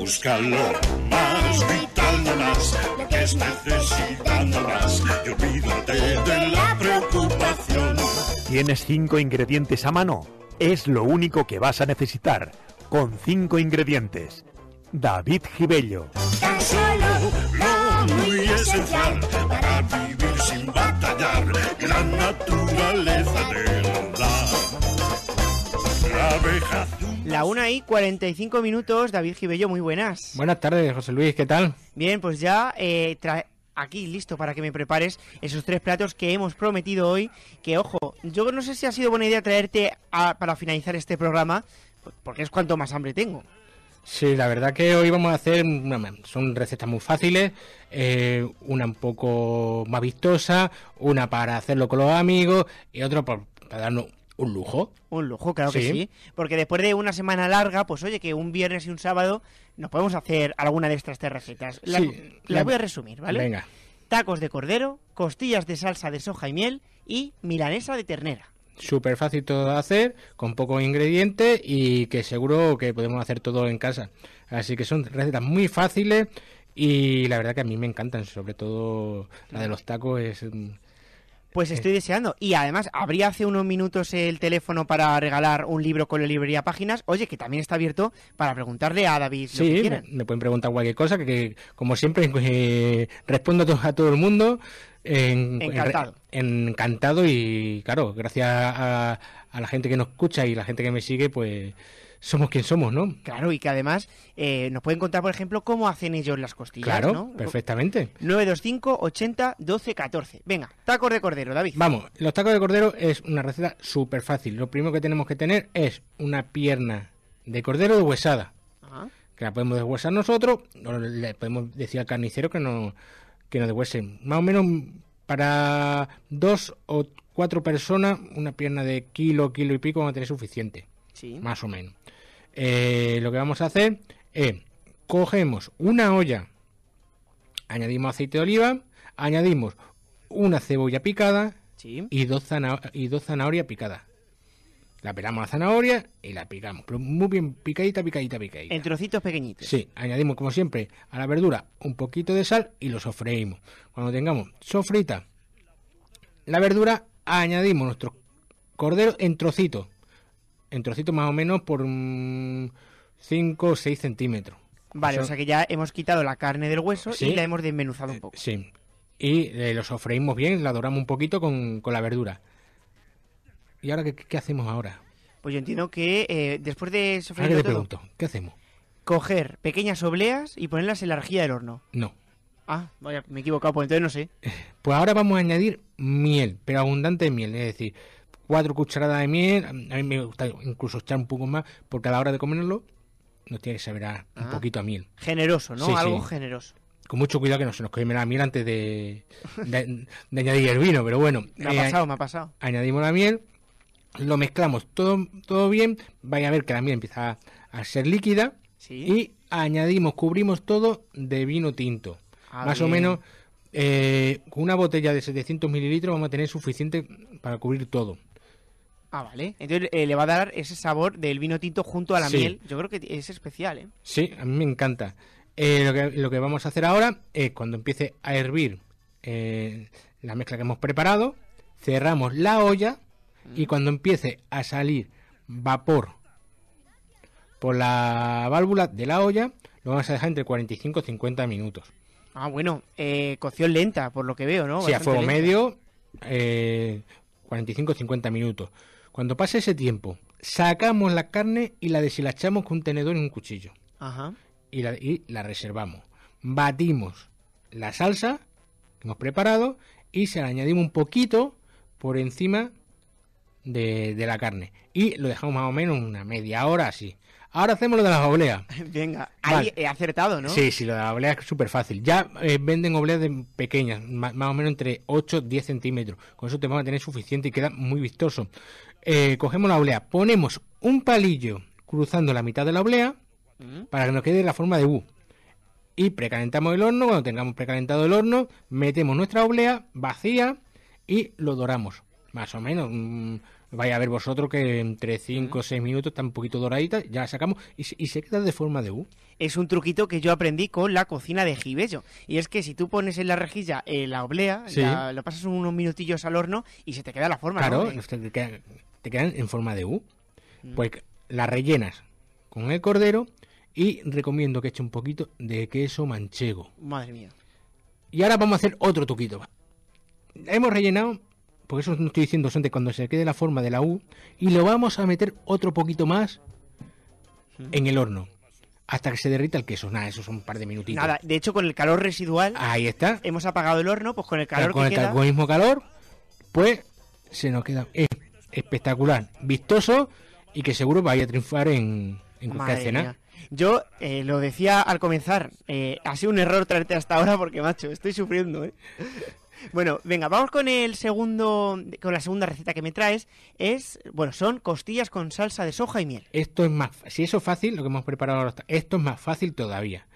Búscalo más vital más lo que es necesitando más y olvídate de la preocupación. Tienes cinco ingredientes a mano, es lo único que vas a necesitar, con cinco ingredientes. David Gibello. Tan solo lo muy esencial para vivir sin batallar, la naturaleza de lo La abeja azul la 1 y 45 minutos, David Gibello, muy buenas. Buenas tardes, José Luis, ¿qué tal? Bien, pues ya eh, aquí listo para que me prepares esos tres platos que hemos prometido hoy. Que ojo, yo no sé si ha sido buena idea traerte para finalizar este programa, porque es cuanto más hambre tengo. Sí, la verdad que hoy vamos a hacer, son recetas muy fáciles, eh, una un poco más vistosa, una para hacerlo con los amigos y otra para darnos un lujo. Un lujo, claro que sí. Porque después de una semana larga, pues oye, que un viernes y un sábado nos podemos hacer alguna de estas tres recetas. sí, la, voy a resumir, ¿vale? Venga. Tacos de cordero, costillas de salsa de soja y miel y milanesa de ternera súper fácil todo de hacer, con pocos ingrediente y que seguro que podemos hacer todo en casa. Así que son recetas muy fáciles y la verdad que a mí me encantan, sobre todo la de los tacos es mm, pues estoy deseando. Y además, habría hace unos minutos el teléfono para regalar un libro con la librería Páginas. Oye, que también está abierto para preguntarle a David sí, lo que Me, pueden preguntar cualquier cosa, que, como siempre eh, respondo a todo, el mundo. En, encantado. encantado y claro, gracias a, a, la gente que nos escucha y la gente que me sigue, pues somos quien somos, ¿no? Claro, y que además eh, nos pueden contar, por ejemplo, cómo hacen ellos las costillas. Claro, perfectamente. 925 80 12 14. Venga, tacos de cordero, David. Vamos, los tacos de cordero es una receta súper fácil. Lo primero que tenemos que tener es una pierna de cordero de huesada. Ah. Que la podemos deshuesar nosotros, o le podemos decir al carnicero que no que nos deshuesen. Más o menos para dos o cuatro personas, una pierna de kilo, kilo y pico va a tener suficiente. Sí. Más o menos. Eh, lo que vamos a hacer es cogemos una olla, añadimos aceite de oliva, añadimos una cebolla picada y, dos y dos zanahorias picadas. La pelamos la zanahoria y la picamos. muy bien picadita, picadita, picadita. En trocitos pequeñitos. Sí, añadimos como siempre a la verdura un poquito de sal y lo sofreímos. Cuando tengamos sofrita la verdura, añadimos nuestro cordero en trocitos en trocitos más o menos por 5 o 6 centímetros. Vale, o sea, que ya hemos quitado la carne del hueso y la hemos desmenuzado un eh, poco. Sí, y eh, lo sofreímos bien, la doramos un poquito con, la verdura. ¿Y ahora qué, hacemos ahora? Pues yo entiendo que eh, después de sofreír todo, ¿qué hacemos? Coger pequeñas obleas y ponerlas en la rejilla del horno. No. Ah, me he equivocado, pues entonces no sé. Pues ahora vamos a añadir miel, pero abundante miel, es decir, cuatro cucharadas de miel, a mí me gusta incluso echar un poco más, porque a la hora de comerlo nos tiene que saber un ah. poquito a miel. Generoso, ¿no? Algo generoso. Con mucho cuidado que no se nos queme la miel antes de, añadir el vino, pero bueno. Me ha eh, pasado, me ha pasado. Añadimos la miel, lo mezclamos todo, todo bien, ...vaya a ver que la miel empieza a, ser líquida y añadimos, cubrimos todo de vino tinto. Ah, más o menos, eh, con una botella de 700 mililitros vamos a tener suficiente para cubrir todo. Ah, vale. Entonces eh, le va a dar ese sabor del vino tinto junto a la miel. Yo creo que es especial, ¿eh? Sí, a mí me encanta. Eh, lo, que, vamos a hacer ahora es cuando empiece a hervir eh, la mezcla que hemos preparado, cerramos la olla y mm. cuando empiece a salir vapor por la válvula de la olla, lo vamos a dejar entre 45 y 50 minutos. Ah, bueno, cocción lenta, por lo que veo, ¿no? Sí, a fuego medio, 45-50 minutos. Cuando pase ese tiempo, sacamos la carne y la deshilachamos con un tenedor y un cuchillo. Ajá. Y la, y la reservamos. Batimos la salsa que hemos preparado y se la añadimos un poquito por encima de, de, la carne. Y lo dejamos más o menos una media hora así. Ahora hacemos lo de las obleas. Venga, ahí he acertado, ¿no? Sí, sí, lo de las obleas es súper fácil. Ya eh, venden obleas de pequeñas, más, o menos entre 8 y 10 centímetros. Con eso te van a tener suficiente y queda muy vistoso. Eh, cogemos la oblea, ponemos un palillo cruzando la mitad de la oblea mm. para que nos quede la forma de U. Y precalentamos el horno. Cuando tengamos precalentado el horno, metemos nuestra oblea vacía y lo doramos. Más o menos, un... Mm, Vaya a ver vosotros que entre 5 o 6 minutos está un poquito doradita, ya sacamos y, se queda de forma de U. Es un truquito que yo aprendí con la cocina de Gibello. Y es que si tú pones en la rejilla eh, la oblea, lo pasas unos minutillos al horno y se te queda la forma. Claro, te, quedan, en forma de U. Mm. Pues la rellenas con el cordero y recomiendo que eche un poquito de queso manchego. Madre mía. Y ahora vamos a hacer otro truquito. Hemos rellenado ...porque eso no estoy diciendo son de cuando se quede la forma de la U, y lo vamos a meter otro poquito más en el horno. Hasta que se derrita el queso. Nada, eso son un par de minutitos. Nada, de hecho, con el calor residual. Ahí está. Hemos apagado el horno, pues con el calor. con el, mismo calor, pues se nos queda espectacular, vistoso y que seguro vaya a triunfar en, cualquier escena. Yo eh, lo decía al comenzar, eh, ha sido un error traerte hasta ahora porque, macho, estoy sufriendo, ¿eh? Bueno, venga, vamos con el segundo, con la segunda receta que me traes. Es, bueno, son costillas con salsa de soja y miel. Esto es más, si eso es fácil, lo que hemos preparado ahora, esto es más fácil todavía.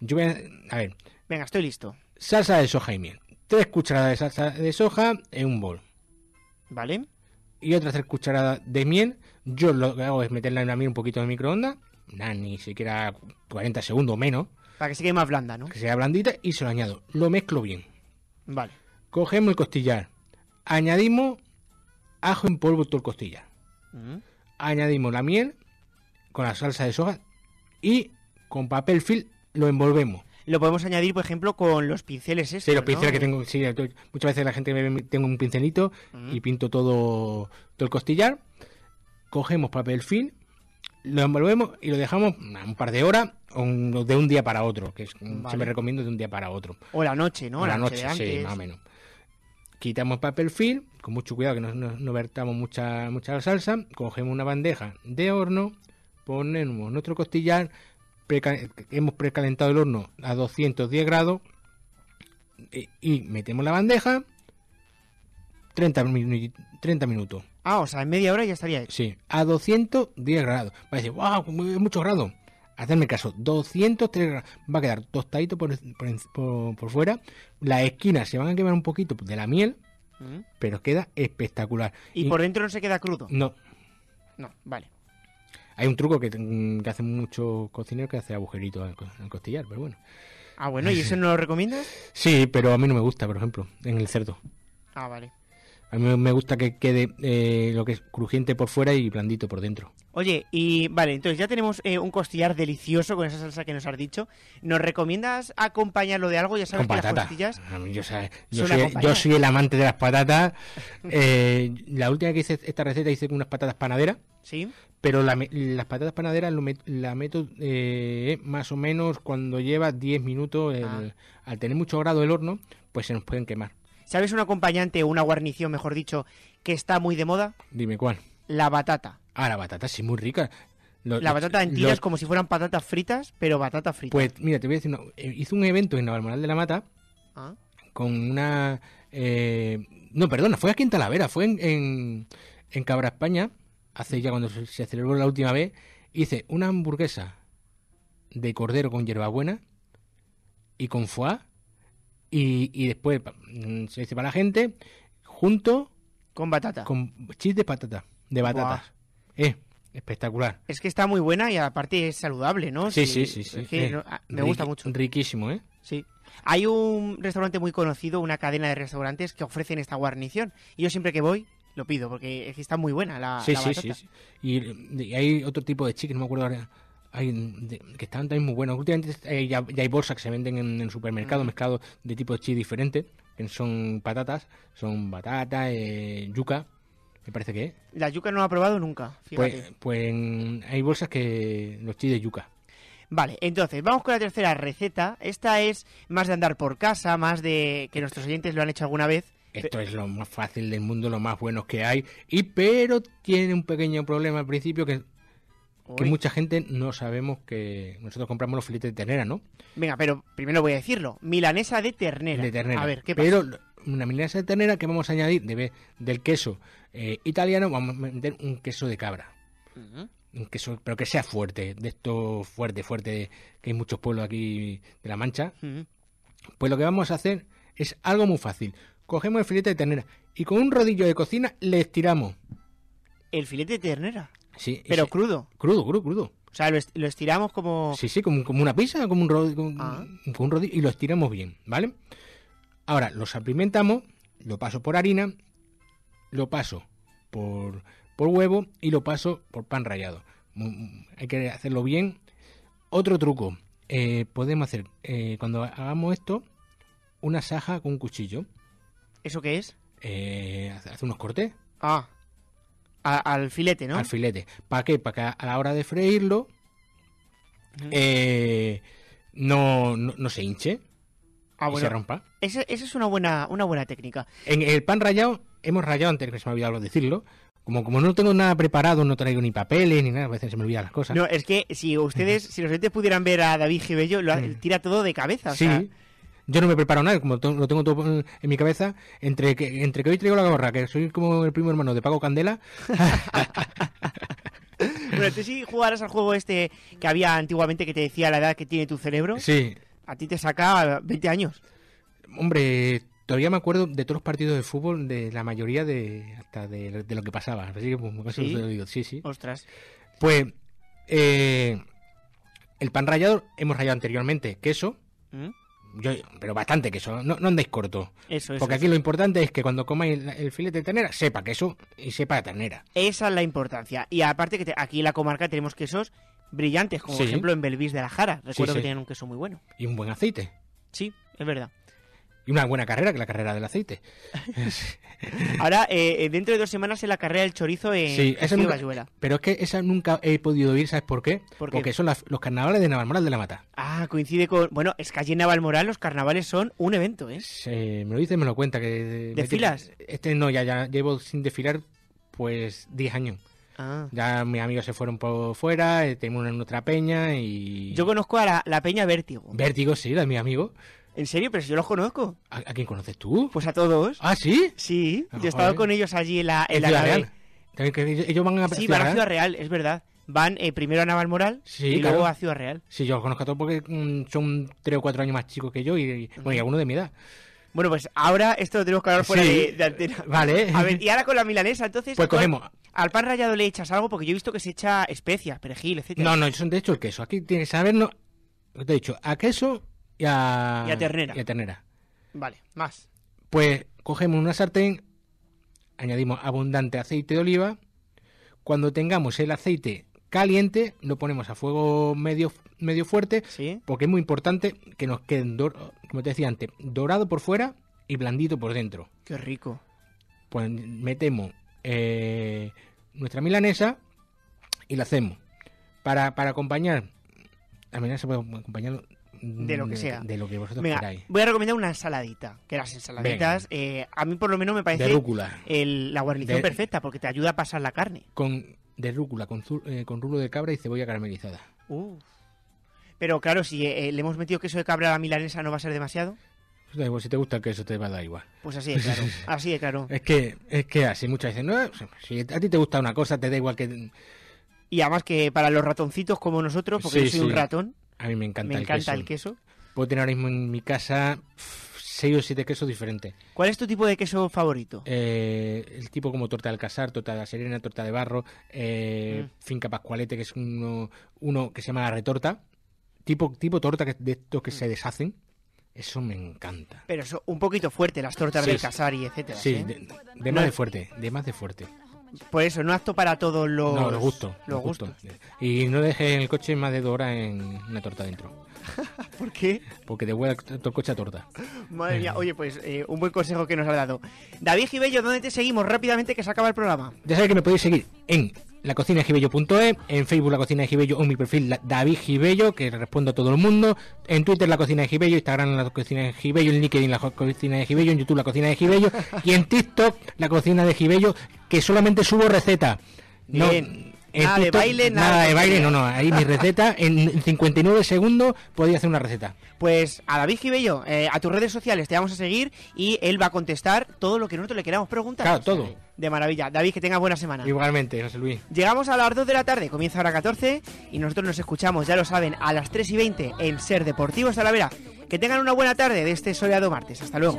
Yo a, ver. Venga, estoy listo. Salsa de soja y miel. Tres cucharadas de salsa de soja en un bol. Vale. Y otras tres cucharadas de miel. Yo lo que hago es meterla en la miel un poquito de microondas. Nada, ni siquiera 40 segundos o menos. Para que se quede más blanda, ¿no? Que sea blandita y se lo añado. Lo mezclo bien. Vale. Cogemos el costillar, añadimos ajo en polvo todo el costillar. Mm. Añadimos la miel con la salsa de soja y con papel film lo envolvemos. Lo podemos añadir, por ejemplo, con los pinceles estos, Sí, los pinceles que tengo. Sí, muchas veces la gente me ve, tengo un pincelito mm. y pinto todo, el costillar. Cogemos papel film, lo envolvemos y lo dejamos un par de horas o de un día para otro, que es, me siempre recomiendo de un día para otro. O la noche, ¿no? la, noche, noche sí, más o menos. Quitamos papel film, con mucho cuidado que no, vertamos mucha, mucha salsa. Cogemos una bandeja de horno, ponemos nuestro costillar, hemos precalentado el horno a 210 grados eh, y, metemos la bandeja 30, minutos. Ah, o sea, en media hora ya estaría Sí, a 210 grados. Va a decir, wow, muchos grados. Hacerme caso, 203 gramos. Va a quedar tostadito por, por, por, fuera. Las esquinas se van a quemar un poquito de la miel, mm. pero queda espectacular. ¿Y, por dentro no se queda crudo? No. No, vale. Hay un truco que, mm, que hacen muchos cocineros que hace agujeritos al, al costillar, pero bueno. Ah, bueno, ¿y eso no lo recomiendas? Sí, pero a mí no me gusta, por ejemplo, en el cerdo. Ah, vale. A mí me gusta que quede eh, lo que es crujiente por fuera y blandito por dentro. Oye, y vale, entonces ya tenemos eh, un costillar delicioso con esa salsa que nos has dicho. ¿Nos recomiendas acompañarlo de algo? Ya sabes con Yo, soy, el amante de las patatas. Eh, la última que hice esta receta hice con unas patatas panaderas. Sí. Pero las patatas panaderas la meto más o menos cuando lleva 10 minutos. Ah. Al tener mucho grado el horno, pues se nos pueden quemar. ¿Sabes un acompañante o una guarnición, mejor dicho, que está muy de moda? Dime cuál. La batata. Ah, la batata sí, muy rica. la batata en tiras como si fueran patatas fritas, pero batata frita. Pues mira, te voy a decir, no, eh, hizo un evento en Navalmoral de la Mata ¿Ah? con una... Eh, no, perdona, fue aquí en Talavera, fue en, en, Cabra España, hace ya cuando se, se celebró la última vez, hice una hamburguesa de cordero con hierbabuena y con foie y, después mm, se dice para la gente junto. Con batata. Con chis de patata. De batatas. espectacular. Es que está muy buena y aparte es saludable, ¿no? Sí, sí, sí. sí, ah, me gusta mucho. Riquísimo, ¿eh? Sí. Hay un restaurante muy conocido, una cadena de restaurantes que ofrecen esta guarnición. Y yo siempre que voy lo pido porque está muy buena la, Sí, sí, sí. Y, hay otro tipo de chips, no me acuerdo ahora que están también muy buenos. Últimamente eh, ya, hay bolsas que se venden en, supermercados mm. mezclados de tipo de chile diferente, que son patatas, son batata, eh, yuca, me parece que La yuca no la he probado nunca, pues, fíjate. Pues, hay bolsas que los chiles yuca. Vale, entonces vamos con la tercera receta. Esta es más de andar por casa, más de que nuestros oyentes lo han hecho alguna vez. Esto es lo más fácil del mundo, lo más bueno que hay. Y pero tiene un pequeño problema al principio que que mucha gente no sabemos que nosotros compramos los filetes de ternera, ¿no? Venga, pero primero voy a decirlo. Milanesa de ternera. De ternera. A ver, ¿qué pasa? Pero una milanesa de ternera que vamos a añadir del queso eh, italiano, vamos a meter un queso de cabra. un queso, pero que sea fuerte, de esto fuerte, fuerte, que hay muchos pueblos aquí de La Mancha. Pues lo que vamos a hacer es algo muy fácil. Cogemos el filete de ternera y con un rodillo de cocina le estiramos. ¿El filete de ternera? pero crudo. Crudo, crudo, crudo. O sea, lo, estiramos como... Sí, sí, como, como una pizza, como un, ah. rodillo, y lo estiramos bien, ¿vale? Ahora, lo salpimentamos, lo paso por harina, lo paso por, por huevo y lo paso por pan rallado. Hay que hacerlo bien. Otro truco, eh, podemos hacer, eh, cuando hagamos esto, una saja con un cuchillo. ¿Eso qué es? Eh, hace unos cortes. Ah al filete, ¿no? Al filete. ¿Para qué? Para que a la hora de freírlo eh, no, se hinche ah, se rompa. Esa, es una buena, una buena técnica. En el pan rayado hemos rayado antes que se me olvidado decirlo, como, como no tengo nada preparado, no traigo ni papeles ni nada, a veces se me olvidan las cosas. No, es que si ustedes, si los pudieran ver a David Gibello, lo, mm. tira todo de cabeza. O sí yo no me preparo nada, como lo tengo todo en mi cabeza, entre que, entre que hoy traigo la gorra, que soy como el primo hermano de Paco Candela. bueno, tú sí jugaras al juego este que había antiguamente que te decía la edad que tiene tu cerebro. Sí. A ti te sacaba 20 años. Hombre, todavía me acuerdo de todos los partidos de fútbol, de la mayoría de hasta de, lo que pasaba. Así que, pues, ¿Sí? Lo digo. sí, sí. Ostras. Pues eh, el pan rallado hemos rayado anteriormente queso, ¿Mm? pero bastante queso, no, no andéis corto. Eso, Porque aquí lo importante es que cuando comáis el, filete de ternera, sepa queso y sepa ternera. Esa es la importancia. Y aparte que aquí en la comarca tenemos quesos brillantes, como por ejemplo en Belvis de la Jara. Recuerdo que tienen un queso muy bueno. Y un buen aceite. Sí, es verdad. Y una buena carrera, que la carrera del aceite. Ahora, eh, eh, dentro de dos semanas En la carrera del chorizo en sí, Pero es que esa nunca he podido ir, ¿sabes por qué? Porque son los carnavales de Navalmoral de la Mata. Ah, coincide con... Bueno, es que allí en Navalmoral los carnavales son un evento, ¿eh? Sí, me lo dice, me lo cuenta. que ¿Desfilas? Este no, ya, llevo sin desfilar pues 10 años. Ah. Ya mis amigos se fueron por fuera, eh, tenemos una en otra peña y... Yo conozco a la, peña Vértigo. Vértigo, sí, la de mi amigo. ¿En serio? Pero si yo los conozco. ¿A, quién conoces tú? Pues a todos. ¿Ah, sí? Sí, yo he estado con ellos allí en la, en, Real. ellos van a Sí, van a Ciudad Real, es verdad. Van eh, primero a Navalmoral Moral y luego a Ciudad Real. Sí, yo los conozco a todos porque mm, son tres o cuatro años más chicos que yo y, bueno, y alguno de mi edad. Bueno, pues ahora esto lo tenemos que hablar fuera de, antena. Vale. A ver, y ahora con la milanesa, entonces. Pues cogemos. Al pan rallado le echas algo porque yo he visto que se echa especias, perejil, etc. No, no, son de hecho el queso. Aquí tienes que sabernos. Te he dicho, a queso y a, ternera. Vale, más. Pues cogemos una sartén, añadimos abundante aceite de oliva. Cuando tengamos el aceite caliente, lo ponemos a fuego medio, medio fuerte, ¿Sí? porque es muy importante que nos queden, como te decía antes, dorado por fuera y blandito por dentro. Qué rico. Pues metemos eh, nuestra milanesa y la hacemos. Para, acompañar, la milanesa puede acompañar... Mm, de lo que sea. De lo que vosotros queráis. Voy a recomendar una ensaladita, que las ensaladitas, eh, a mí por lo menos me parece de la guarnición perfecta, porque te ayuda a pasar la carne. Con, de rúcula, con, eh, con rulo de cabra y cebolla caramelizada. Pero claro, si eh, le hemos metido queso de cabra a la milanesa, ¿no va a ser demasiado? Pues si te gusta el queso, te va a dar igual. Pues así es, claro. Así es, claro. es, que, es que así muchas veces, si a ti te gusta una cosa, te da igual que... Y además que para los ratoncitos como nosotros, porque yo soy un ratón, a mí me encanta, el me encanta el queso. Puedo tener ahora mismo en mi casa seis o siete quesos diferentes. ¿Cuál es tu tipo de queso favorito? Eh, el tipo como torta de casar, torta de la serena, torta de barro, eh, mm. finca pascualete, que es uno, uno que se llama la retorta. Tipo, tipo torta que, de estos que mm. se deshacen. Eso me encanta. Pero son un poquito fuerte, las tortas del de y etcétera. Sí, ¿eh? de, más de fuerte, de más de fuerte. Por pues eso, no acto para todos los, no, los gustos. Los gustos. Y no dejes el coche más de dos horas en una torta dentro. ¿Por qué? Porque te vuelta tu coche a torta. Madre mía, oye, pues eh, un buen consejo que nos ha dado. David Gibello, ¿dónde te seguimos? Rápidamente que se acaba el programa. Ya sabéis que me podéis seguir en la cocina de gibello.e, en Facebook la cocina de Gibello o mi perfil David Gibello, que respondo a todo el mundo, en Twitter la cocina de Gibello, Instagram la cocina de Gibello, en LinkedIn la cocina de Gibello, en YouTube la cocina de Gibello y en TikTok la cocina de Gibello, que solamente subo recetas. No, eh, nada de baile, nada, de baile, no, no. Ahí mi receta, en 59 segundos podía hacer una receta. Pues a David Gibello, eh, a tus redes sociales te vamos a seguir y él va a contestar todo lo que nosotros le queramos preguntar. Claro, todo. De maravilla. David, que tengas buena semana. Igualmente, José Luis. Llegamos a las 2 de la tarde, comienza ahora 14 y nosotros nos escuchamos, ya lo saben, a las 3 y 20 en Ser Deportivos vera, Que tengan una buena tarde de este soleado martes. Hasta luego.